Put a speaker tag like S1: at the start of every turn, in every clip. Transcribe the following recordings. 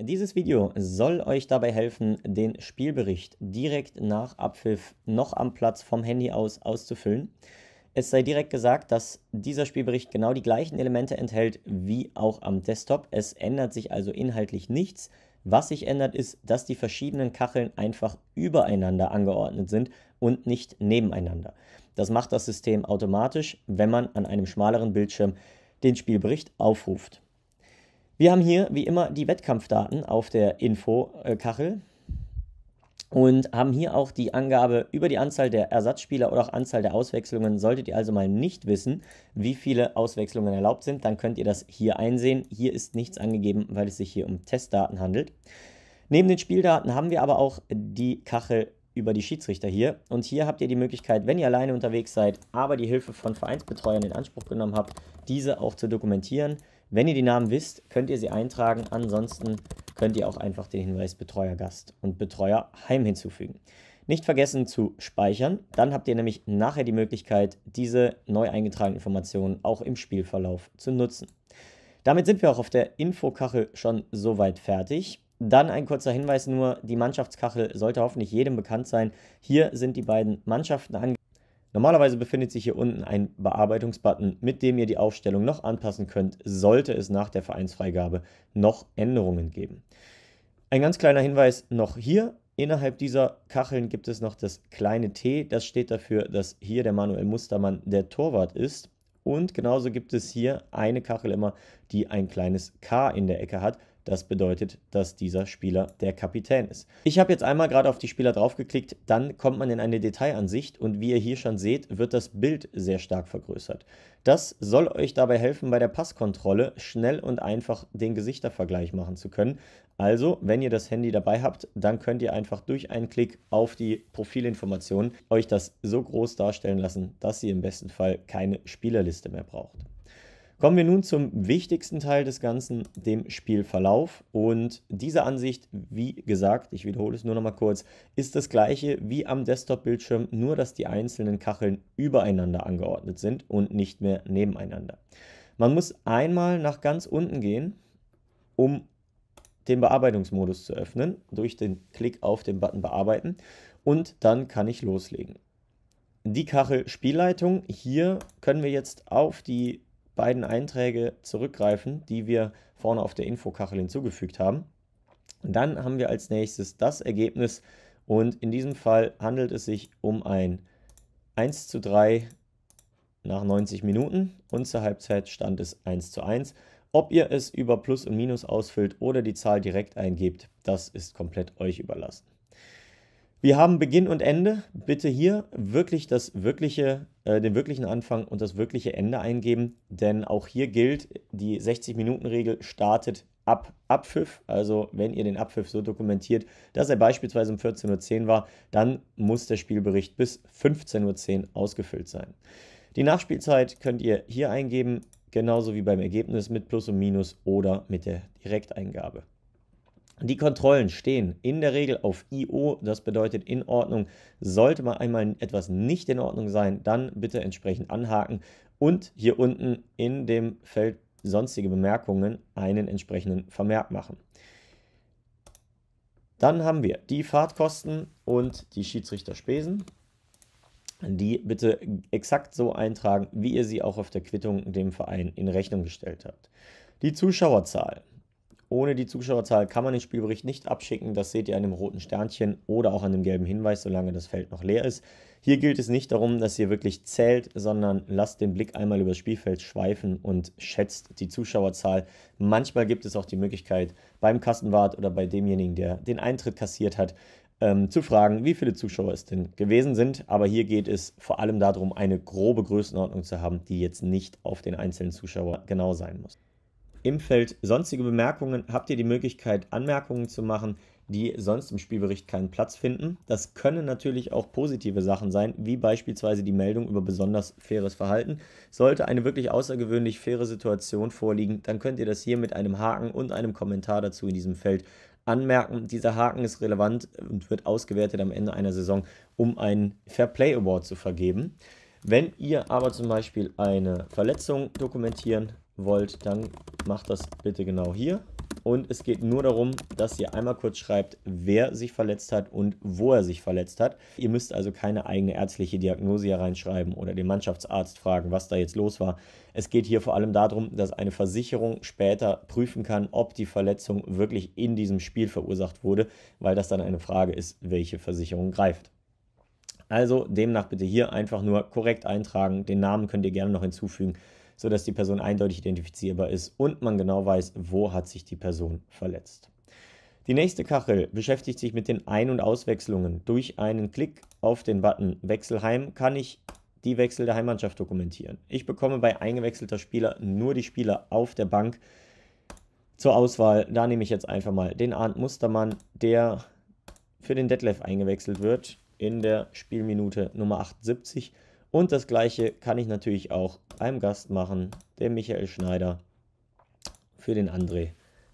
S1: Dieses Video soll euch dabei helfen, den Spielbericht direkt nach Abpfiff noch am Platz vom Handy aus auszufüllen. Es sei direkt gesagt, dass dieser Spielbericht genau die gleichen Elemente enthält wie auch am Desktop. Es ändert sich also inhaltlich nichts. Was sich ändert, ist, dass die verschiedenen Kacheln einfach übereinander angeordnet sind und nicht nebeneinander. Das macht das System automatisch, wenn man an einem schmaleren Bildschirm den Spielbericht aufruft. Wir haben hier wie immer die Wettkampfdaten auf der Info-Kachel und haben hier auch die Angabe über die Anzahl der Ersatzspieler oder auch Anzahl der Auswechslungen. Solltet ihr also mal nicht wissen, wie viele Auswechslungen erlaubt sind, dann könnt ihr das hier einsehen. Hier ist nichts angegeben, weil es sich hier um Testdaten handelt. Neben den Spieldaten haben wir aber auch die Kachel über die Schiedsrichter hier. Und hier habt ihr die Möglichkeit, wenn ihr alleine unterwegs seid, aber die Hilfe von Vereinsbetreuern in Anspruch genommen habt, diese auch zu dokumentieren. Wenn ihr die Namen wisst, könnt ihr sie eintragen. Ansonsten könnt ihr auch einfach den Hinweis Betreuer Gast und Betreuer Heim hinzufügen. Nicht vergessen zu speichern, dann habt ihr nämlich nachher die Möglichkeit, diese neu eingetragenen Informationen auch im Spielverlauf zu nutzen. Damit sind wir auch auf der Infokachel schon soweit fertig. Dann ein kurzer Hinweis nur, die Mannschaftskachel sollte hoffentlich jedem bekannt sein. Hier sind die beiden Mannschaften angekommen. Normalerweise befindet sich hier unten ein Bearbeitungsbutton, mit dem ihr die Aufstellung noch anpassen könnt, sollte es nach der Vereinsfreigabe noch Änderungen geben. Ein ganz kleiner Hinweis noch hier. Innerhalb dieser Kacheln gibt es noch das kleine T. Das steht dafür, dass hier der Manuel Mustermann der Torwart ist. Und genauso gibt es hier eine Kachel immer, die ein kleines K in der Ecke hat. Das bedeutet, dass dieser Spieler der Kapitän ist. Ich habe jetzt einmal gerade auf die Spieler draufgeklickt, dann kommt man in eine Detailansicht und wie ihr hier schon seht, wird das Bild sehr stark vergrößert. Das soll euch dabei helfen, bei der Passkontrolle schnell und einfach den Gesichtervergleich machen zu können. Also, wenn ihr das Handy dabei habt, dann könnt ihr einfach durch einen Klick auf die Profilinformationen euch das so groß darstellen lassen, dass ihr im besten Fall keine Spielerliste mehr braucht. Kommen wir nun zum wichtigsten Teil des Ganzen, dem Spielverlauf. Und diese Ansicht, wie gesagt, ich wiederhole es nur noch mal kurz, ist das gleiche wie am Desktop-Bildschirm, nur dass die einzelnen Kacheln übereinander angeordnet sind und nicht mehr nebeneinander. Man muss einmal nach ganz unten gehen, um den Bearbeitungsmodus zu öffnen, durch den Klick auf den Button Bearbeiten und dann kann ich loslegen. Die Kachel Spielleitung, hier können wir jetzt auf die beiden Einträge zurückgreifen, die wir vorne auf der Infokachel hinzugefügt haben. dann haben wir als nächstes das Ergebnis und in diesem Fall handelt es sich um ein 1 zu 3 nach 90 Minuten und zur Halbzeit stand es 1 zu 1. Ob ihr es über Plus und Minus ausfüllt oder die Zahl direkt eingebt, das ist komplett euch überlassen. Wir haben Beginn und Ende. Bitte hier wirklich das wirkliche, äh, den wirklichen Anfang und das wirkliche Ende eingeben, denn auch hier gilt, die 60-Minuten-Regel startet ab Abpfiff. Also wenn ihr den Abpfiff so dokumentiert, dass er beispielsweise um 14.10 Uhr war, dann muss der Spielbericht bis 15.10 Uhr ausgefüllt sein. Die Nachspielzeit könnt ihr hier eingeben, genauso wie beim Ergebnis mit Plus und Minus oder mit der Direkteingabe. Die Kontrollen stehen in der Regel auf IO, das bedeutet in Ordnung. Sollte mal einmal etwas nicht in Ordnung sein, dann bitte entsprechend anhaken und hier unten in dem Feld sonstige Bemerkungen einen entsprechenden Vermerk machen. Dann haben wir die Fahrtkosten und die Schiedsrichterspesen. Die bitte exakt so eintragen, wie ihr sie auch auf der Quittung dem Verein in Rechnung gestellt habt. Die Zuschauerzahl. Ohne die Zuschauerzahl kann man den Spielbericht nicht abschicken. Das seht ihr an dem roten Sternchen oder auch an dem gelben Hinweis, solange das Feld noch leer ist. Hier gilt es nicht darum, dass ihr wirklich zählt, sondern lasst den Blick einmal übers Spielfeld schweifen und schätzt die Zuschauerzahl. Manchmal gibt es auch die Möglichkeit, beim Kastenwart oder bei demjenigen, der den Eintritt kassiert hat, ähm, zu fragen, wie viele Zuschauer es denn gewesen sind. Aber hier geht es vor allem darum, eine grobe Größenordnung zu haben, die jetzt nicht auf den einzelnen Zuschauer genau sein muss. Im Feld sonstige Bemerkungen habt ihr die Möglichkeit, Anmerkungen zu machen, die sonst im Spielbericht keinen Platz finden. Das können natürlich auch positive Sachen sein, wie beispielsweise die Meldung über besonders faires Verhalten. Sollte eine wirklich außergewöhnlich faire Situation vorliegen, dann könnt ihr das hier mit einem Haken und einem Kommentar dazu in diesem Feld anmerken. Dieser Haken ist relevant und wird ausgewertet am Ende einer Saison, um einen Fair Play Award zu vergeben. Wenn ihr aber zum Beispiel eine Verletzung dokumentieren wollt, dann macht das bitte genau hier. Und es geht nur darum, dass ihr einmal kurz schreibt, wer sich verletzt hat und wo er sich verletzt hat. Ihr müsst also keine eigene ärztliche Diagnose hier reinschreiben oder den Mannschaftsarzt fragen, was da jetzt los war. Es geht hier vor allem darum, dass eine Versicherung später prüfen kann, ob die Verletzung wirklich in diesem Spiel verursacht wurde, weil das dann eine Frage ist, welche Versicherung greift. Also demnach bitte hier einfach nur korrekt eintragen. Den Namen könnt ihr gerne noch hinzufügen sodass die Person eindeutig identifizierbar ist und man genau weiß, wo hat sich die Person verletzt. Die nächste Kachel beschäftigt sich mit den Ein- und Auswechslungen. Durch einen Klick auf den Button Wechselheim kann ich die Wechsel der Heimmannschaft dokumentieren. Ich bekomme bei eingewechselter Spieler nur die Spieler auf der Bank zur Auswahl. Da nehme ich jetzt einfach mal den Arndt Mustermann, der für den Detlef eingewechselt wird in der Spielminute Nummer 78. Und das gleiche kann ich natürlich auch einem Gast machen, dem Michael Schneider, für den André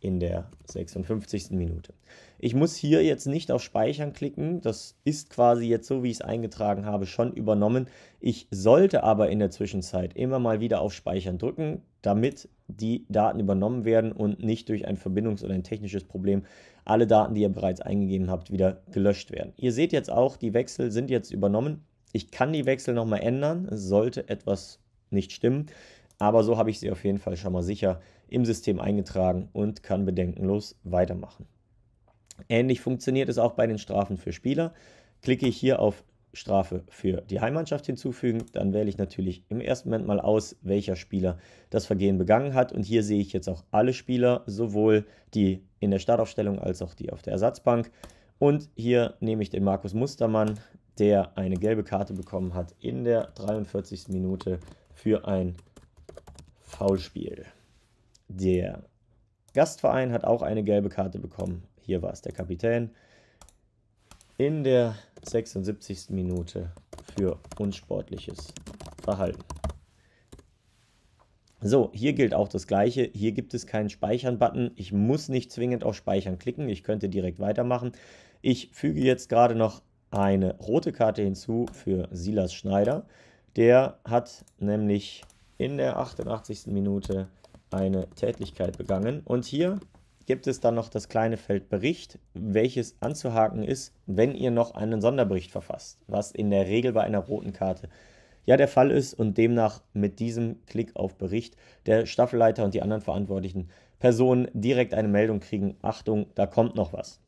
S1: in der 56. Minute. Ich muss hier jetzt nicht auf Speichern klicken. Das ist quasi jetzt so, wie ich es eingetragen habe, schon übernommen. Ich sollte aber in der Zwischenzeit immer mal wieder auf Speichern drücken, damit die Daten übernommen werden und nicht durch ein Verbindungs- oder ein technisches Problem alle Daten, die ihr bereits eingegeben habt, wieder gelöscht werden. Ihr seht jetzt auch, die Wechsel sind jetzt übernommen. Ich kann die Wechsel nochmal ändern, sollte etwas nicht stimmen. Aber so habe ich sie auf jeden Fall schon mal sicher im System eingetragen und kann bedenkenlos weitermachen. Ähnlich funktioniert es auch bei den Strafen für Spieler. Klicke ich hier auf Strafe für die Heimmannschaft hinzufügen, dann wähle ich natürlich im ersten Moment mal aus, welcher Spieler das Vergehen begangen hat. Und hier sehe ich jetzt auch alle Spieler, sowohl die in der Startaufstellung als auch die auf der Ersatzbank. Und hier nehme ich den Markus Mustermann, der eine gelbe Karte bekommen hat in der 43. Minute für ein Foulspiel. Der Gastverein hat auch eine gelbe Karte bekommen. Hier war es der Kapitän. In der 76. Minute für unsportliches Verhalten. So, hier gilt auch das gleiche. Hier gibt es keinen Speichern-Button. Ich muss nicht zwingend auf Speichern klicken. Ich könnte direkt weitermachen. Ich füge jetzt gerade noch eine rote Karte hinzu für Silas Schneider. Der hat nämlich in der 88. Minute eine Tätigkeit begangen. Und hier gibt es dann noch das kleine Feld Bericht, welches anzuhaken ist, wenn ihr noch einen Sonderbericht verfasst, was in der Regel bei einer roten Karte ja der Fall ist und demnach mit diesem Klick auf Bericht der Staffelleiter und die anderen verantwortlichen Personen direkt eine Meldung kriegen, Achtung, da kommt noch was.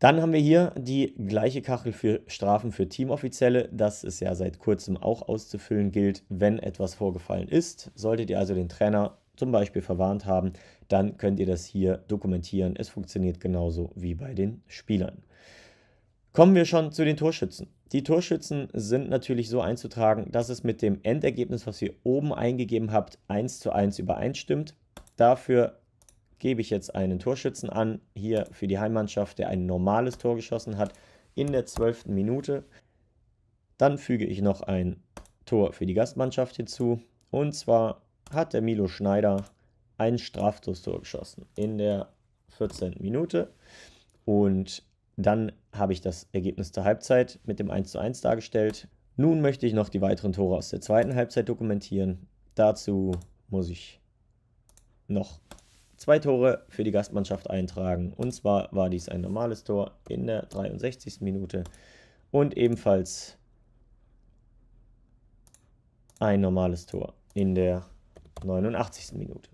S1: Dann haben wir hier die gleiche Kachel für Strafen für Teamoffizielle, das es ja seit kurzem auch auszufüllen gilt, wenn etwas vorgefallen ist. Solltet ihr also den Trainer zum Beispiel verwarnt haben, dann könnt ihr das hier dokumentieren. Es funktioniert genauso wie bei den Spielern. Kommen wir schon zu den Torschützen. Die Torschützen sind natürlich so einzutragen, dass es mit dem Endergebnis, was ihr oben eingegeben habt, 1 zu 1 übereinstimmt. Dafür gebe ich jetzt einen Torschützen an, hier für die Heimmannschaft, der ein normales Tor geschossen hat, in der 12. Minute. Dann füge ich noch ein Tor für die Gastmannschaft hinzu. Und zwar hat der Milo Schneider ein Strafstoßtor geschossen in der 14. Minute. Und dann habe ich das Ergebnis der Halbzeit mit dem 1:1 dargestellt. Nun möchte ich noch die weiteren Tore aus der zweiten Halbzeit dokumentieren. Dazu muss ich noch zwei Tore für die Gastmannschaft eintragen. Und zwar war dies ein normales Tor in der 63. Minute und ebenfalls ein normales Tor in der 89. Minute.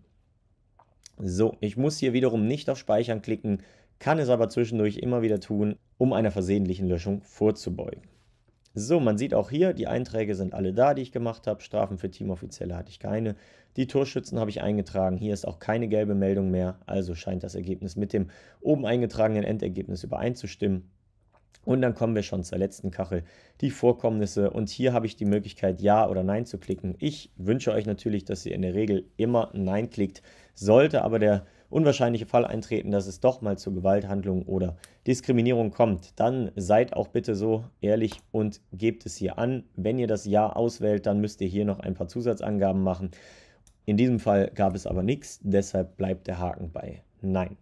S1: So, ich muss hier wiederum nicht auf Speichern klicken, kann es aber zwischendurch immer wieder tun, um einer versehentlichen Löschung vorzubeugen. So, man sieht auch hier, die Einträge sind alle da, die ich gemacht habe. Strafen für Teamoffizielle hatte ich keine. Die Torschützen habe ich eingetragen. Hier ist auch keine gelbe Meldung mehr. Also scheint das Ergebnis mit dem oben eingetragenen Endergebnis übereinzustimmen. Und dann kommen wir schon zur letzten Kachel, die Vorkommnisse. Und hier habe ich die Möglichkeit, Ja oder Nein zu klicken. Ich wünsche euch natürlich, dass ihr in der Regel immer Nein klickt. Sollte aber der unwahrscheinliche Fall eintreten, dass es doch mal zu Gewalthandlungen oder Diskriminierung kommt, dann seid auch bitte so ehrlich und gebt es hier an. Wenn ihr das Ja auswählt, dann müsst ihr hier noch ein paar Zusatzangaben machen. In diesem Fall gab es aber nichts, deshalb bleibt der Haken bei Nein.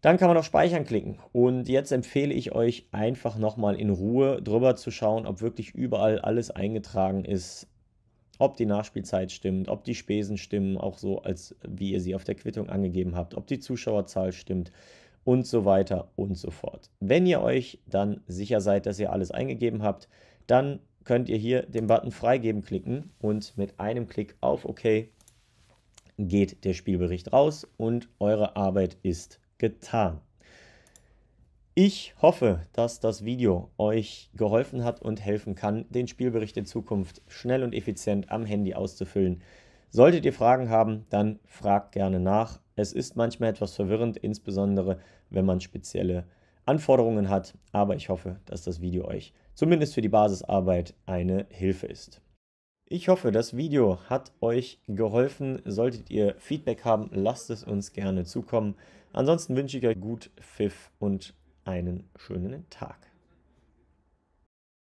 S1: Dann kann man auf Speichern klicken. Und jetzt empfehle ich euch einfach nochmal in Ruhe drüber zu schauen, ob wirklich überall alles eingetragen ist, ob die Nachspielzeit stimmt, ob die Spesen stimmen, auch so als wie ihr sie auf der Quittung angegeben habt, ob die Zuschauerzahl stimmt und so weiter und so fort. Wenn ihr euch dann sicher seid, dass ihr alles eingegeben habt, dann könnt ihr hier den Button freigeben klicken und mit einem Klick auf OK geht der Spielbericht raus und eure Arbeit ist getan. Ich hoffe, dass das Video euch geholfen hat und helfen kann, den Spielbericht in Zukunft schnell und effizient am Handy auszufüllen. Solltet ihr Fragen haben, dann fragt gerne nach. Es ist manchmal etwas verwirrend, insbesondere wenn man spezielle Anforderungen hat, aber ich hoffe, dass das Video euch zumindest für die Basisarbeit eine Hilfe ist. Ich hoffe, das Video hat euch geholfen. Solltet ihr Feedback haben, lasst es uns gerne zukommen. Ansonsten wünsche ich euch gut Pfiff und einen schönen Tag.